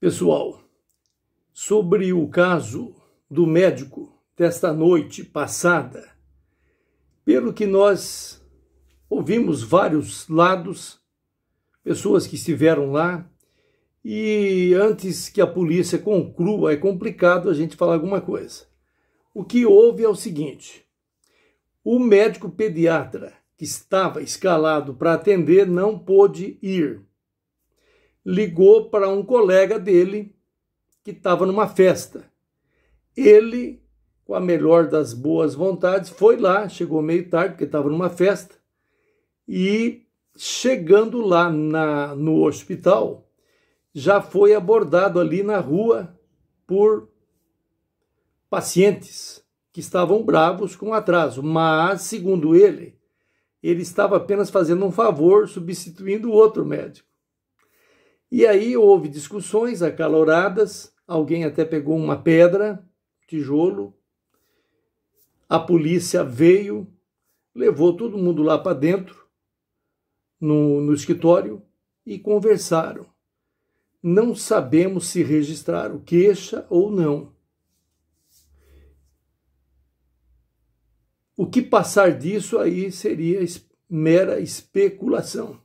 Pessoal, sobre o caso do médico desta noite passada, pelo que nós ouvimos vários lados, pessoas que estiveram lá, e antes que a polícia conclua, é complicado a gente falar alguma coisa. O que houve é o seguinte: o médico pediatra que estava escalado para atender não pôde ir ligou para um colega dele que estava numa festa. Ele, com a melhor das boas vontades, foi lá, chegou meio tarde, porque estava numa festa, e chegando lá na, no hospital, já foi abordado ali na rua por pacientes que estavam bravos com o atraso, mas, segundo ele, ele estava apenas fazendo um favor, substituindo outro médico. E aí houve discussões acaloradas, alguém até pegou uma pedra, tijolo, a polícia veio, levou todo mundo lá para dentro, no, no escritório, e conversaram. Não sabemos se registraram queixa ou não. O que passar disso aí seria mera especulação.